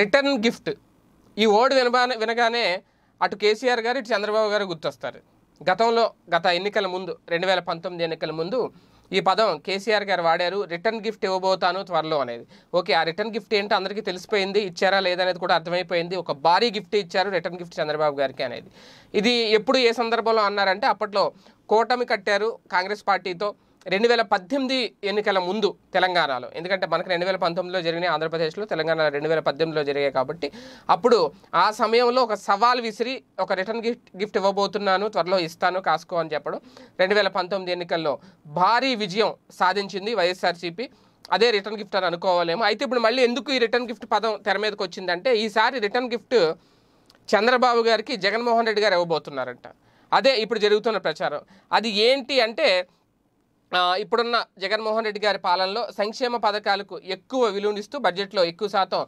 return gift ఈ ఓడి వినబా వినగానే అటు కేసీఆర్ గారు ఇటు చంద్రబాబు గారు గుర్తొస్తారు గతంలో గత ఎన్నికల ముందు రెండు వేల పంతొమ్మిది ఎన్నికల ముందు ఈ పదం కేసీఆర్ గారు వాడారు రిటర్న్ గిఫ్ట్ ఇవ్వబోతాను త్వరలో అనేది ఓకే ఆ రిటర్న్ గిఫ్ట్ ఏంటో అందరికీ తెలిసిపోయింది ఇచ్చారా లేదనేది కూడా అర్థమైపోయింది ఒక భారీ గిఫ్ట్ ఇచ్చారు రిటర్న్ గిఫ్ట్ చంద్రబాబు గారికి అనేది ఇది ఎప్పుడు ఏ సందర్భంలో అన్నారంటే అప్పట్లో కూటమి కట్టారు కాంగ్రెస్ పార్టీతో రెండు వేల పద్దెనిమిది ఎన్నికల ముందు తెలంగాణలో ఎందుకంటే మనకు రెండు వేల పంతొమ్మిదిలో జరిగిన ఆంధ్రప్రదేశ్లో తెలంగాణ రెండు వేల పద్దెనిమిదిలో జరిగాయి కాబట్టి అప్పుడు ఆ సమయంలో ఒక సవాల్ విసిరి ఒక రిటర్న్ గిఫ్ట్ గిఫ్ట్ ఇవ్వబోతున్నాను త్వరలో ఇస్తాను కాసుకో అని చెప్పడం రెండు వేల పంతొమ్మిది ఎన్నికల్లో భారీ విజయం సాధించింది వైఎస్ఆర్సీపీ అదే రిటర్న్ గిఫ్ట్ అని అనుకోవాలేమో అయితే ఇప్పుడు మళ్ళీ ఎందుకు ఈ రిటర్న్ గిఫ్ట్ పదం తెర మీదకి వచ్చిందంటే ఈసారి రిటర్న్ గిఫ్ట్ చంద్రబాబు గారికి జగన్మోహన్ రెడ్డి గారు ఇవ్వబోతున్నారంట అదే ఇప్పుడు జరుగుతున్న ప్రచారం అది ఏంటి అంటే ఇప్పుడున్న జగన్మోహన్ రెడ్డి గారి పాలనలో సంక్షేమ పథకాలకు ఎక్కువ విలువనిస్తూ బడ్జెట్లో ఎక్కువ శాతం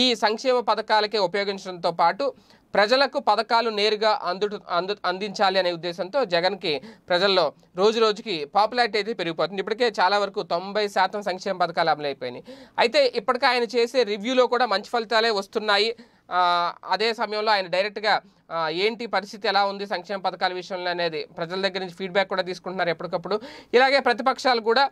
ఈ సంక్షేమ పథకాలకే ఉపయోగించడంతో పాటు ప్రజలకు పథకాలు నేరుగా అందుటు అందు అందించాలి అనే ఉద్దేశంతో జగన్కి ప్రజల్లో రోజు రోజుకి పాపులారిటీ అయితే పెరిగిపోతుంది ఇప్పటికే చాలా వరకు తొంభై శాతం సంక్షేమ పథకాలు అమలైపోయినాయి అయితే ఇప్పటికే ఆయన చేసే రివ్యూలో కూడా మంచి ఫలితాలే వస్తున్నాయి అదే సమయంలో ఆయన డైరెక్ట్గా ఏంటి పరిస్థితి ఎలా ఉంది సంక్షేమ పథకాల విషయంలో అనేది ప్రజల దగ్గర నుంచి ఫీడ్బ్యాక్ కూడా తీసుకుంటున్నారు ఎప్పటికప్పుడు ఇలాగే ప్రతిపక్షాలు కూడా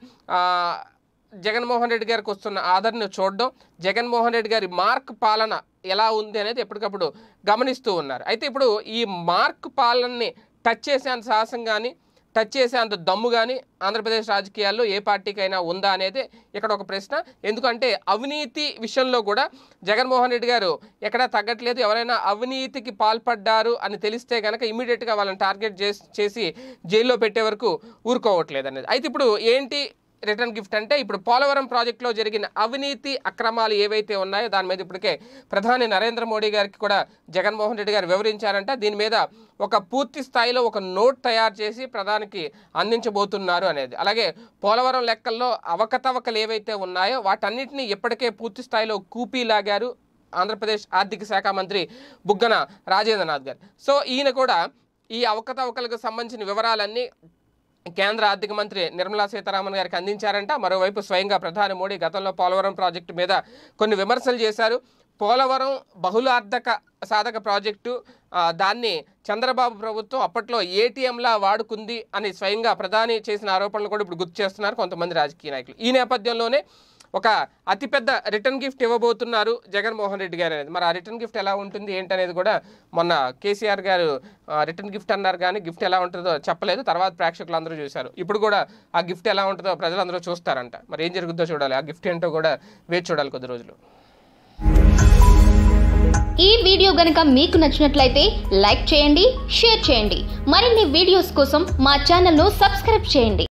జగన్మోహన్ రెడ్డి గారికి వస్తున్న ఆదరణ చూడడం జగన్మోహన్ రెడ్డి గారి మార్క్ పాలన ఎలా ఉంది అనేది ఎప్పటికప్పుడు గమనిస్తూ ఉన్నారు అయితే ఇప్పుడు ఈ మార్క్ పాలనని టచ్ చేసేంత సాహసం కానీ టచ్ చేసే అంత దమ్ము కానీ ఆంధ్రప్రదేశ్ రాజకీయాల్లో ఏ పార్టీకైనా ఉందా అనేది ఇక్కడ ఒక ప్రశ్న ఎందుకంటే అవినీతి విషయంలో కూడా జగన్మోహన్ రెడ్డి గారు ఎక్కడా తగ్గట్లేదు ఎవరైనా అవినీతికి పాల్పడ్డారు అని తెలిస్తే కనుక ఇమీడియట్గా వాళ్ళని టార్గెట్ చేసి జైల్లో పెట్టే వరకు ఊరుకోవట్లేదు అనేది అయితే ఇప్పుడు ఏంటి రిటర్న్ గిఫ్ట్ అంటే ఇప్పుడు పోలవరం ప్రాజెక్టులో జరిగిన అవినీతి అక్రమాలు ఏవైతే ఉన్నాయో దాని మీద ఇప్పటికే ప్రధాని నరేంద్ర మోడీ గారికి కూడా జగన్మోహన్ రెడ్డి గారు వివరించారంట దీని మీద ఒక పూర్తి స్థాయిలో ఒక నోట్ తయారు చేసి ప్రధానికి అందించబోతున్నారు అనేది అలాగే పోలవరం లెక్కల్లో అవకతవకలు ఏవైతే ఉన్నాయో వాటన్నిటిని ఇప్పటికే పూర్తి స్థాయిలో కూపీ లాగారు ఆంధ్రప్రదేశ్ ఆర్థిక శాఖ మంత్రి బుగ్గన రాజేంద్రనాథ్ గారు సో ఈయన కూడా ఈ అవకతవకలకు సంబంధించిన వివరాలన్నీ కేంద్ర ఆర్థిక మంత్రి నిర్మలా సీతారామన్ గారికి అందించారంట మరోవైపు స్వయంగా ప్రధాని మోడీ గతంలో పోలవరం ప్రాజెక్టు మీద కొన్ని విమర్శలు చేశారు పోలవరం బహుళార్థక సాధక ప్రాజెక్టు దాన్ని చంద్రబాబు ప్రభుత్వం అప్పట్లో ఏటీఎంలా వాడుకుంది అని స్వయంగా ప్రధాని చేసిన ఆరోపణలు కూడా ఇప్పుడు గుర్తు చేస్తున్నారు కొంతమంది రాజకీయ నాయకులు ఈ నేపథ్యంలోనే ఒక అతిపెద్ద రిటర్న్ గిఫ్ట్ ఇవ్వబోతున్నారు జగన్మోహన్ రెడ్డి గారు అనేది మరి ఆ రిటర్న్ గిఫ్ట్ ఎలా ఉంటుంది ఏంటనేది కూడా మొన్న కేసీఆర్ గారు రిటర్న్ గిఫ్ట్ అన్నారు కానీ గిఫ్ట్ ఎలా ఉంటుందో చెప్పలేదు తర్వాత ప్రేక్షకులు అందరూ చూశారు ఇప్పుడు కూడా ఆ గిఫ్ట్ ఎలా ఉంటుందో ప్రజలందరూ చూస్తారంట మరి ఏం జరుగుద్దో చూడాలి ఆ గిఫ్ట్ ఏంటో కూడా వేచి చూడాలి కొద్ది రోజులు ఈ వీడియో గనుక మీకు నచ్చినట్లయితే లైక్ చేయండి షేర్ చేయండి మరిన్ని వీడియోస్ కోసం మా ఛానల్ను సబ్స్క్రైబ్ చేయండి